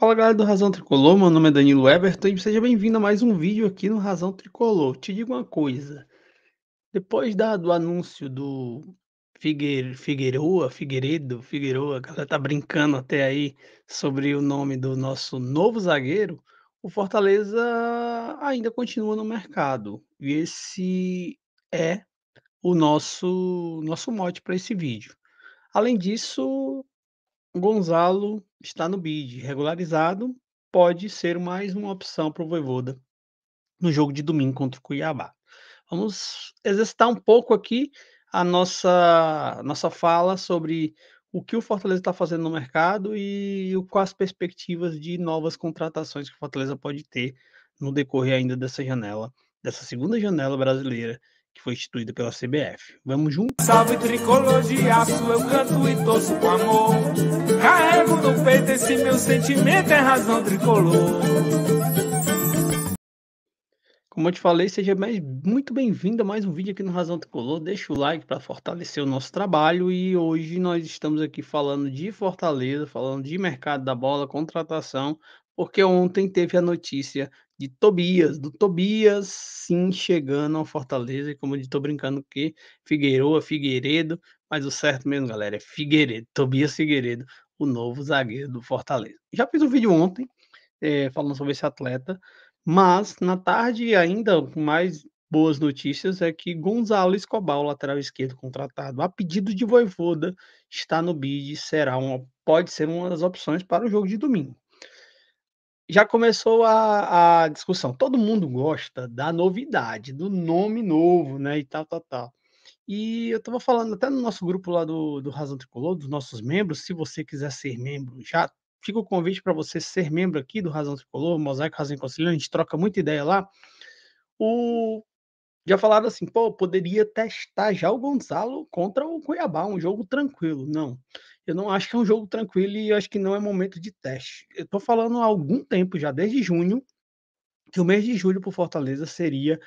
Fala galera do Razão Tricolor, meu nome é Danilo Everton e seja bem-vindo a mais um vídeo aqui no Razão Tricolor. Te digo uma coisa, depois da, do anúncio do Figueiro, Figueiredo, Figueiroa, a galera tá brincando até aí sobre o nome do nosso novo zagueiro, o Fortaleza ainda continua no mercado e esse é o nosso, nosso mote para esse vídeo. Além disso, Gonzalo está no bid, regularizado, pode ser mais uma opção para o Voivoda no jogo de domingo contra o Cuiabá. Vamos exercitar um pouco aqui a nossa, nossa fala sobre o que o Fortaleza está fazendo no mercado e quais as perspectivas de novas contratações que o Fortaleza pode ter no decorrer ainda dessa janela, dessa segunda janela brasileira que foi instituída pela CBF. Vamos juntos? Salve tricolor de aço, eu canto e torço com amor. Carrego no peito esse meu sentimento, é razão tricolor. Como eu te falei, seja mais, muito bem-vindo a mais um vídeo aqui no Razão Tricolor. Deixa o like para fortalecer o nosso trabalho e hoje nós estamos aqui falando de Fortaleza, falando de mercado da bola, contratação, porque ontem teve a notícia de Tobias, do Tobias sim chegando ao Fortaleza, e como eu estou brincando que Figueiroa, é Figueiredo, mas o certo mesmo, galera, é Figueiredo, Tobias Figueiredo, o novo zagueiro do Fortaleza. Já fiz um vídeo ontem é, falando sobre esse atleta, mas na tarde ainda mais boas notícias é que Gonzalo Escobar, o lateral esquerdo contratado a pedido de Voivoda, está no bid, será uma pode ser uma das opções para o jogo de domingo já começou a, a discussão. Todo mundo gosta da novidade, do nome novo, né? E tal, tal, tal. E eu estava falando até no nosso grupo lá do, do Razão Tricolor, dos nossos membros, se você quiser ser membro, já fica o convite para você ser membro aqui do Razão Tricolor, Mosaico Razão conselho a gente troca muita ideia lá. O já falaram assim, pô, poderia testar já o Gonzalo contra o Cuiabá, um jogo tranquilo. Não eu não acho que é um jogo tranquilo e eu acho que não é momento de teste. Eu estou falando há algum tempo já, desde junho, que o mês de julho para Fortaleza seria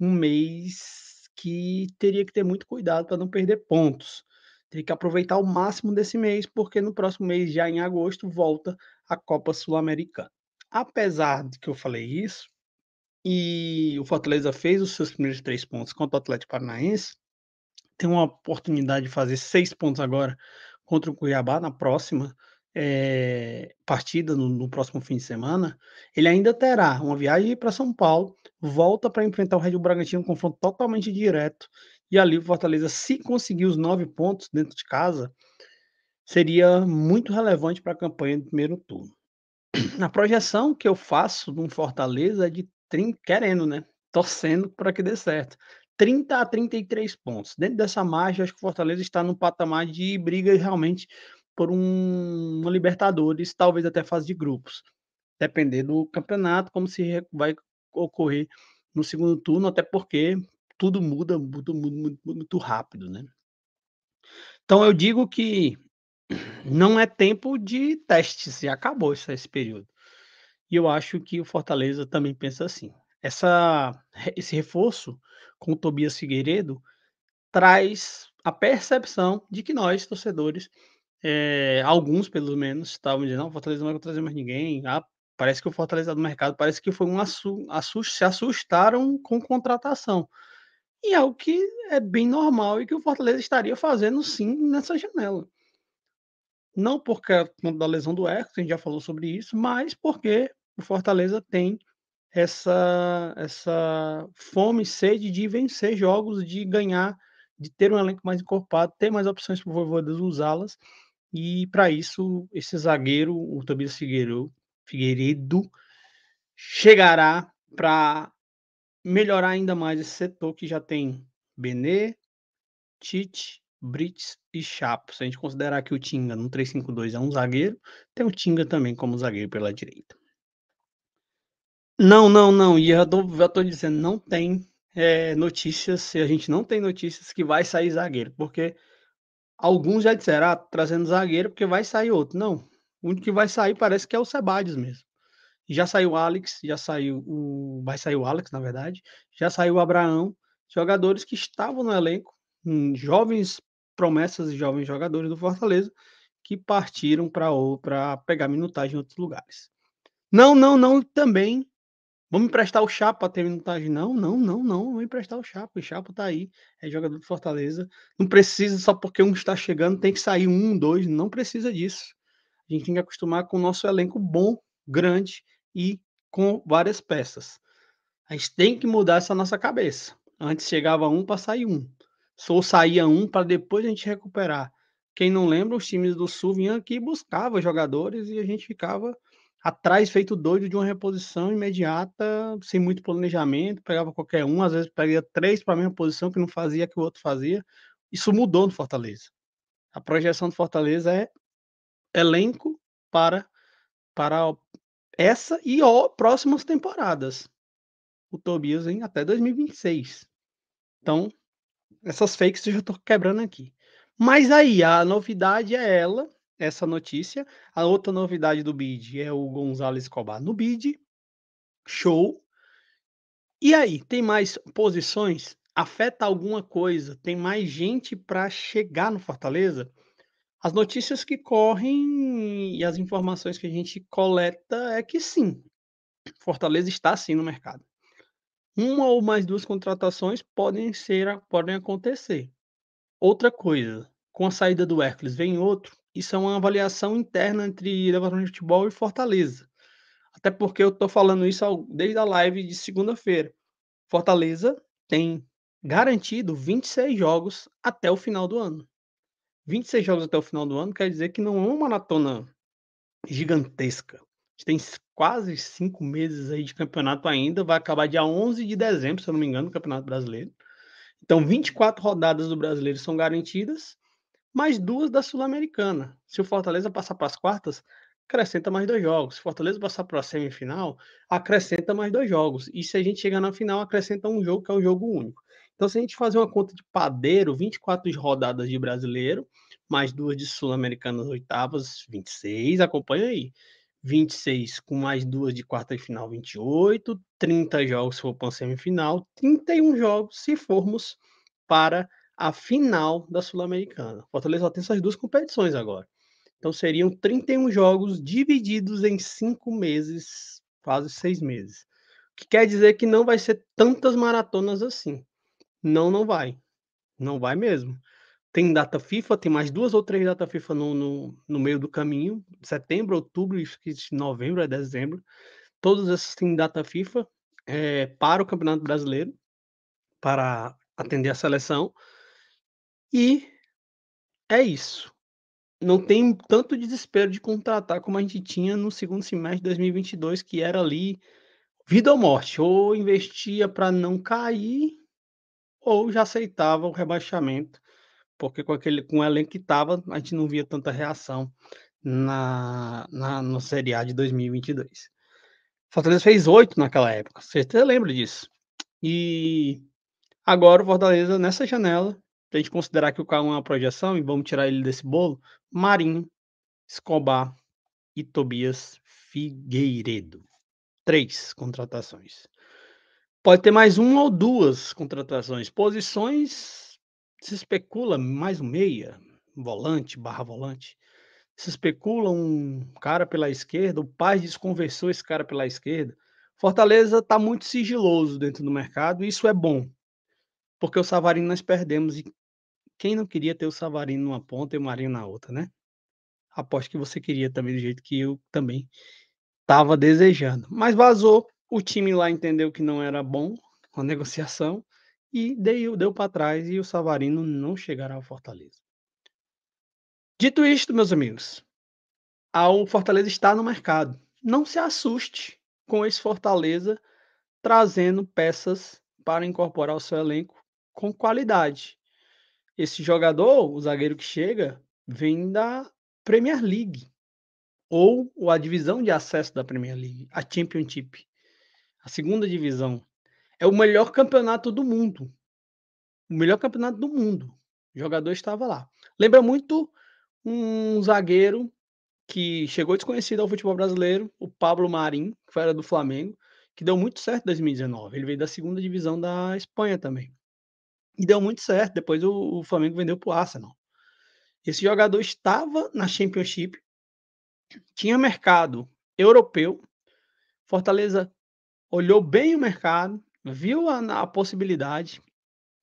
um mês que teria que ter muito cuidado para não perder pontos. Teria que aproveitar o máximo desse mês, porque no próximo mês, já em agosto, volta a Copa Sul-Americana. Apesar de que eu falei isso, e o Fortaleza fez os seus primeiros três pontos contra o Atlético Paranaense, tem uma oportunidade de fazer seis pontos agora contra o Cuiabá na próxima é, partida, no, no, próximo fim de semana, ele ainda terá uma viagem para São Paulo, volta para enfrentar o Red Bull Bragantino, um confronto totalmente direto. E ali o Fortaleza, se conseguir os nove pontos dentro de casa, seria muito relevante para a campanha do primeiro turno. A projeção que eu faço de um Fortaleza é de 30, querendo, né? Torcendo para que dê certo. 30 a 33 pontos. Dentro dessa margem, acho que o Fortaleza está no patamar de briga realmente por um, uma Libertadores, talvez até fase de grupos. Depender do campeonato, como se vai ocorrer no segundo turno, até porque tudo muda, muito, muito rápido, né? Então eu digo que não é tempo de testes, já acabou esse, esse período. E eu acho que o Fortaleza também pensa assim. Essa, esse reforço com o Tobias Figueiredo, traz a percepção de que nós, torcedores, é, alguns pelo menos, estavam dizendo: não, o Fortaleza não vai trazer mais ninguém. Ah, parece que o Fortaleza do mercado, parece que foi um assunto, se assustaram com contratação. E é o que é bem normal e que o Fortaleza estaria fazendo sim nessa janela. Não por conta da lesão do Hércules, a gente já falou sobre isso, mas porque o Fortaleza tem essa, essa fome e sede de vencer jogos, de ganhar, de ter um elenco mais encorpado, ter mais opções para o Voivodas usá-las. E para isso, esse zagueiro, o Tobias Figueiredo, Figueiredo chegará para melhorar ainda mais esse setor que já tem Benê, Tite, Brits e Chapo. Se a gente considerar que o Tinga no 3-5-2 é um zagueiro, tem o Tinga também como zagueiro pela direita. Não, não, não. E eu tô- já tô dizendo, não tem é, notícias, se a gente não tem notícias que vai sair zagueiro, porque alguns já disseram, ah, tá trazendo zagueiro porque vai sair outro. Não, o único que vai sair parece que é o Sebades mesmo. Já saiu o Alex, já saiu o. Vai sair o Alex, na verdade, já saiu o Abraão, jogadores que estavam no elenco, hum, jovens promessas e jovens jogadores do Fortaleza, que partiram para pegar minutagem em outros lugares. Não, não, não, também Vamos emprestar o Chapa, teve no Não, não, não, não. Vamos emprestar o Chapa. O Chapa tá aí, é jogador do Fortaleza. Não precisa só porque um está chegando, tem que sair um, dois. Não precisa disso. A gente tem que acostumar com o nosso elenco bom, grande e com várias peças. A gente tem que mudar essa nossa cabeça. Antes chegava um para sair um. Só saía um para depois a gente recuperar. Quem não lembra, os times do Sul vinham aqui buscavam jogadores e a gente ficava atrás, feito doido de uma reposição imediata, sem muito planejamento, pegava qualquer um, às vezes pegava três para a mesma posição que não fazia que o outro fazia. Isso mudou no Fortaleza. A projeção do Fortaleza é elenco para para essa e ó, próximas temporadas. O Tobias em até 2026. Então, essas fakes eu já estou quebrando aqui. Mas aí, a novidade é ela, essa notícia. A outra novidade do BID é o Gonzalo Escobar no BID. Show. E aí, tem mais posições? Afeta alguma coisa? Tem mais gente para chegar no Fortaleza? As notícias que correm e as informações que a gente coleta é que sim, Fortaleza está sim no mercado. Uma ou mais duas contratações podem ser podem acontecer. Outra coisa, com a saída do Hércules vem outro, isso é uma avaliação interna entre Leverkusen de Futebol e Fortaleza. Até porque eu estou falando isso desde a live de segunda-feira. Fortaleza tem garantido 26 jogos até o final do ano. 26 jogos até o final do ano quer dizer que não é uma maratona gigantesca. A gente tem quase cinco meses aí de campeonato ainda, vai acabar dia 11 de dezembro, se eu não me engano, o Campeonato Brasileiro. Então, 24 rodadas do brasileiro são garantidas, mais duas da Sul-Americana. Se o Fortaleza passar para as quartas, acrescenta mais dois jogos. Se o Fortaleza passar para a semifinal, acrescenta mais dois jogos. E se a gente chegar na final, acrescenta um jogo, que é um jogo único. Então, se a gente fazer uma conta de padeiro, 24 rodadas de brasileiro, mais duas de Sul-Americanas oitavas, 26, acompanha aí. 26 com mais duas de quarta de final, 28, 30 jogos se for para a semifinal, 31 jogos se formos para a final da Sul-Americana. Fortaleza tem essas duas competições agora. Então seriam 31 jogos divididos em cinco meses, quase seis meses. O que quer dizer que não vai ser tantas maratonas assim. Não, não vai. Não vai mesmo. Tem data FIFA, tem mais duas ou três data FIFA no, no, no meio do caminho. Setembro, outubro, novembro, é dezembro. Todas essas têm data FIFA é, para o Campeonato Brasileiro, para atender a seleção. E é isso. Não tem tanto desespero de contratar como a gente tinha no segundo semestre de 2022, que era ali vida ou morte. Ou investia para não cair, ou já aceitava o rebaixamento porque com aquele com o elenco que estava, a gente não via tanta reação na, na no Série A de 2022. Fortaleza fez oito naquela época, você lembra disso. E agora o Fortaleza, nessa janela, a gente considerar que o carro é uma projeção e vamos tirar ele desse bolo, Marinho, Escobar e Tobias Figueiredo. Três contratações. Pode ter mais uma ou duas contratações. Posições se especula mais um meia, volante, barra volante. Se especula um cara pela esquerda, o Paz desconversou esse cara pela esquerda. Fortaleza está muito sigiloso dentro do mercado, e isso é bom, porque o Savarino nós perdemos. E quem não queria ter o Savarino numa ponta e o Marinho na outra, né? Aposto que você queria também, do jeito que eu também estava desejando. Mas vazou, o time lá entendeu que não era bom a negociação, e deu, deu para trás e o Savarino não chegará ao Fortaleza. Dito isto, meus amigos, o Fortaleza está no mercado. Não se assuste com esse Fortaleza trazendo peças para incorporar o seu elenco com qualidade. Esse jogador, o zagueiro que chega, vem da Premier League ou a divisão de acesso da Premier League, a Championship, a segunda divisão é o melhor campeonato do mundo. O melhor campeonato do mundo. O jogador estava lá. Lembra muito um zagueiro que chegou desconhecido ao futebol brasileiro, o Pablo Marim, que era do Flamengo, que deu muito certo em 2019. Ele veio da segunda divisão da Espanha também. E deu muito certo. Depois o, o Flamengo vendeu para o Arsenal. Esse jogador estava na Championship, tinha mercado europeu. Fortaleza olhou bem o mercado, viu a, a possibilidade,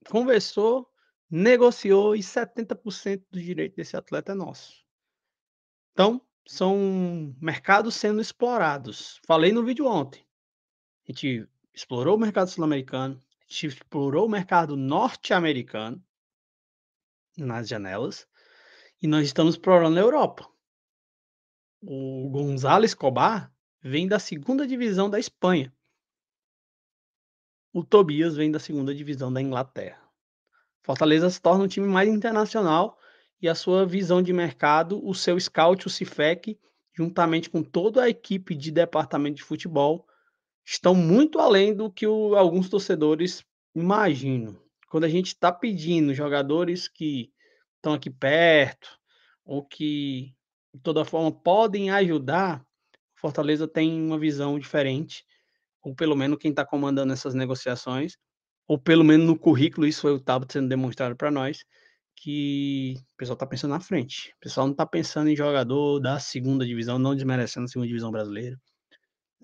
conversou, negociou e 70% do direito desse atleta é nosso. Então, são mercados sendo explorados. Falei no vídeo ontem. A gente explorou o mercado sul-americano, a gente explorou o mercado norte-americano nas janelas e nós estamos explorando a Europa. O Gonzalo Escobar vem da segunda divisão da Espanha o Tobias vem da segunda divisão da Inglaterra. Fortaleza se torna um time mais internacional e a sua visão de mercado, o seu scout, o CIFEC, juntamente com toda a equipe de departamento de futebol, estão muito além do que o, alguns torcedores imaginam. Quando a gente está pedindo jogadores que estão aqui perto ou que de toda forma podem ajudar, Fortaleza tem uma visão diferente ou pelo menos quem está comandando essas negociações, ou pelo menos no currículo, isso foi o Tabo sendo demonstrado para nós, que o pessoal está pensando na frente. O pessoal não está pensando em jogador da segunda divisão, não desmerecendo a segunda divisão brasileira,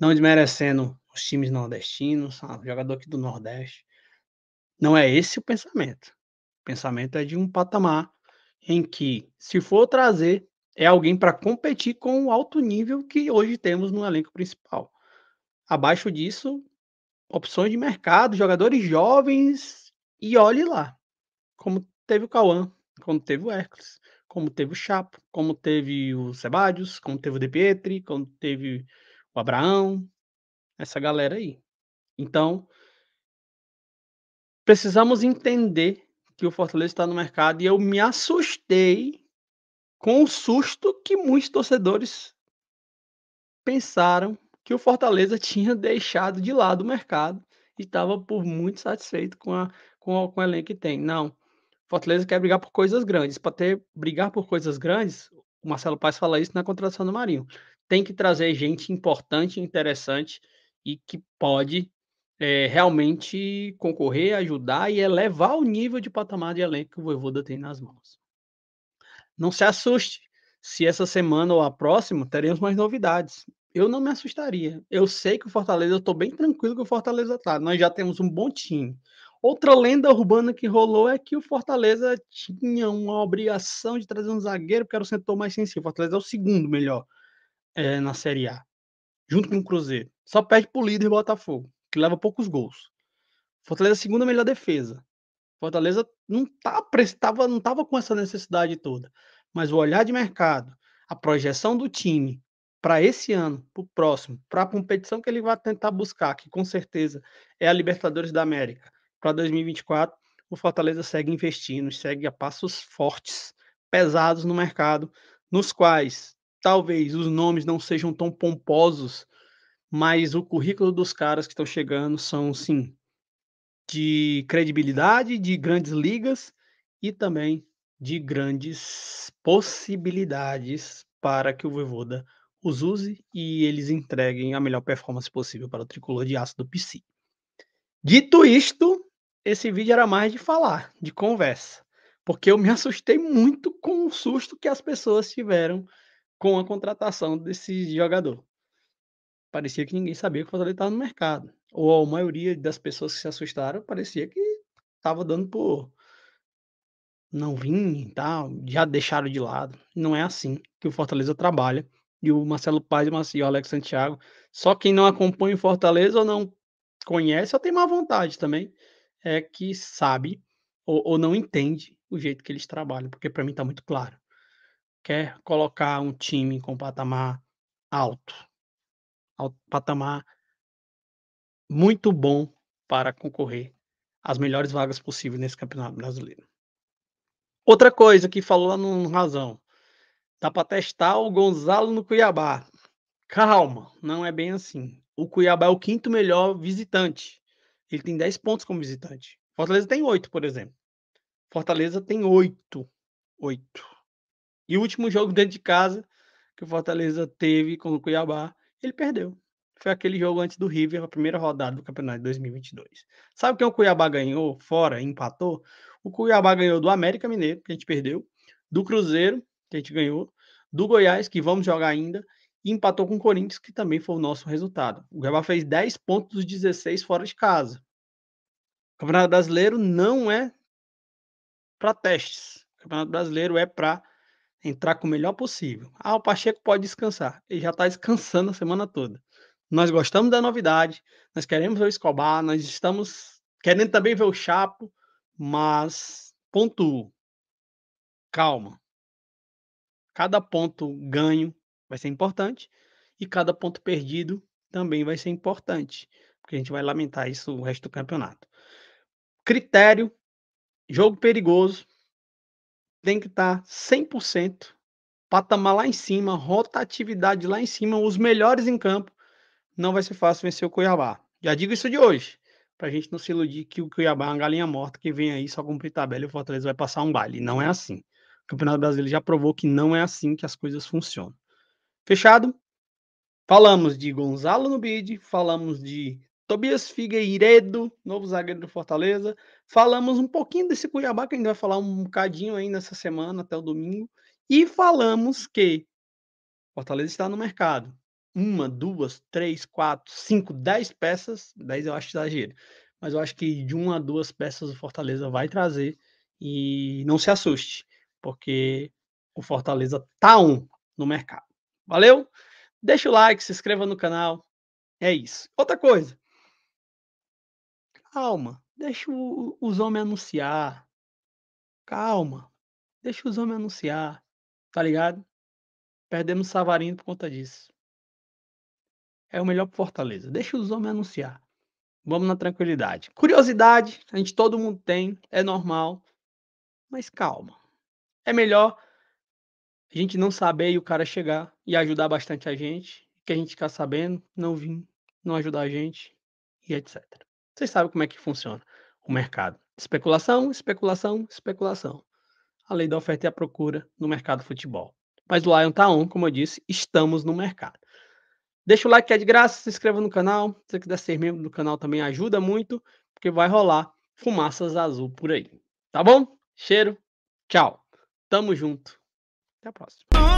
não desmerecendo os times nordestinos, jogador aqui do Nordeste. Não é esse o pensamento. O pensamento é de um patamar em que, se for trazer, é alguém para competir com o alto nível que hoje temos no elenco principal. Abaixo disso, opções de mercado, jogadores jovens e olhe lá. Como teve o Cauã, como teve o Hércules, como teve o Chapo, como teve o Sebadios, como teve o De Pietri, como teve o Abraão, essa galera aí. Então, precisamos entender que o Fortaleza está no mercado e eu me assustei com o susto que muitos torcedores pensaram que o Fortaleza tinha deixado de lado o mercado e estava por muito satisfeito com, a, com, a, com o elenco que tem. Não. Fortaleza quer brigar por coisas grandes. Para ter brigar por coisas grandes, o Marcelo Paes fala isso na contratação do Marinho. Tem que trazer gente importante, interessante e que pode é, realmente concorrer, ajudar e elevar o nível de patamar de elenco que o Voivoda tem nas mãos. Não se assuste se essa semana ou a próxima teremos mais novidades eu não me assustaria. Eu sei que o Fortaleza, eu estou bem tranquilo que o Fortaleza tá. Nós já temos um bom time. Outra lenda urbana que rolou é que o Fortaleza tinha uma obrigação de trazer um zagueiro, porque era o setor mais sensível. O Fortaleza é o segundo melhor é, na Série A, junto com o Cruzeiro. Só perde para o líder Botafogo, que leva poucos gols. Fortaleza é a segunda melhor defesa. Fortaleza não tá, tava, não estava com essa necessidade toda. Mas o olhar de mercado, a projeção do time, para esse ano, para o próximo, para a competição que ele vai tentar buscar, que com certeza é a Libertadores da América, para 2024, o Fortaleza segue investindo, segue a passos fortes, pesados no mercado, nos quais talvez os nomes não sejam tão pomposos, mas o currículo dos caras que estão chegando são, sim, de credibilidade, de grandes ligas e também de grandes possibilidades para que o Voivoda os use e eles entreguem a melhor performance possível para o tricolor de aço do PC. Dito isto, esse vídeo era mais de falar, de conversa, porque eu me assustei muito com o susto que as pessoas tiveram com a contratação desse jogador. Parecia que ninguém sabia que o Fortaleza estava no mercado. Ou a maioria das pessoas que se assustaram parecia que estava dando por não vim e tal, já deixaram de lado. Não é assim que o Fortaleza trabalha e o Marcelo Paz e o Alex Santiago. Só quem não acompanha o Fortaleza ou não conhece ou tem má vontade também é que sabe ou, ou não entende o jeito que eles trabalham, porque para mim está muito claro. Quer colocar um time com patamar alto, alto patamar muito bom para concorrer às melhores vagas possíveis nesse campeonato brasileiro. Outra coisa que falou lá no Razão, Dá para testar o Gonzalo no Cuiabá. Calma, não é bem assim. O Cuiabá é o quinto melhor visitante. Ele tem 10 pontos como visitante. Fortaleza tem 8, por exemplo. Fortaleza tem 8. 8. E o último jogo dentro de casa que o Fortaleza teve com o Cuiabá, ele perdeu. Foi aquele jogo antes do River, a primeira rodada do campeonato de 2022. Sabe quem o Cuiabá ganhou fora, empatou? O Cuiabá ganhou do América Mineiro, que a gente perdeu, do Cruzeiro que a gente ganhou, do Goiás, que vamos jogar ainda, e empatou com o Corinthians, que também foi o nosso resultado. O Gabá fez 10 pontos dos 16 fora de casa. O Campeonato Brasileiro não é para testes. O Campeonato Brasileiro é para entrar com o melhor possível. Ah, o Pacheco pode descansar. Ele já está descansando a semana toda. Nós gostamos da novidade, nós queremos ver o Escobar, nós estamos querendo também ver o Chapo, mas ponto Calma. Cada ponto ganho vai ser importante e cada ponto perdido também vai ser importante, porque a gente vai lamentar isso o resto do campeonato. Critério, jogo perigoso, tem que tá estar 100%, patamar lá em cima, rotatividade lá em cima, os melhores em campo. Não vai ser fácil vencer o Cuiabá. Já digo isso de hoje, para a gente não se iludir que o Cuiabá é uma galinha morta que vem aí só cumprir tabela e o Fortaleza vai passar um baile. Não é assim. Campeonato Brasileiro já provou que não é assim que as coisas funcionam. Fechado? Falamos de Gonzalo no bid, falamos de Tobias Figueiredo, novo zagueiro do Fortaleza. Falamos um pouquinho desse Cuiabá, que a gente vai falar um bocadinho aí nessa semana, até o domingo. E falamos que Fortaleza está no mercado. Uma, duas, três, quatro, cinco, dez peças. Dez eu acho exagero. Mas eu acho que de uma a duas peças o Fortaleza vai trazer. E não se assuste porque o Fortaleza tá um no mercado. Valeu? Deixa o like, se inscreva no canal. É isso. Outra coisa. Calma, deixa o, os homens anunciar. Calma, deixa os homens anunciar. Tá ligado? Perdemos Savarino por conta disso. É o melhor pro Fortaleza. Deixa os homens anunciar. Vamos na tranquilidade. Curiosidade, a gente todo mundo tem, é normal. Mas calma é melhor a gente não saber e o cara chegar e ajudar bastante a gente, que a gente ficar sabendo, não vir, não ajudar a gente e etc. Vocês sabem como é que funciona o mercado. Especulação, especulação, especulação. A lei da oferta e a procura no mercado futebol. Mas o Lion tá on, como eu disse, estamos no mercado. Deixa o like que é de graça, se inscreva no canal. Se você quiser ser membro do canal também ajuda muito, porque vai rolar fumaças azul por aí. Tá bom? Cheiro, tchau! Tamo junto. Até a próxima.